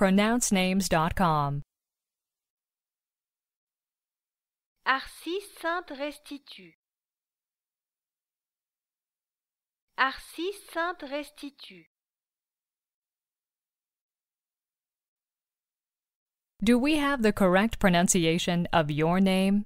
pronouncenames.com. Arcis Sainte Restitue. Arcis Sainte Restitue. Do we have the correct pronunciation of your name?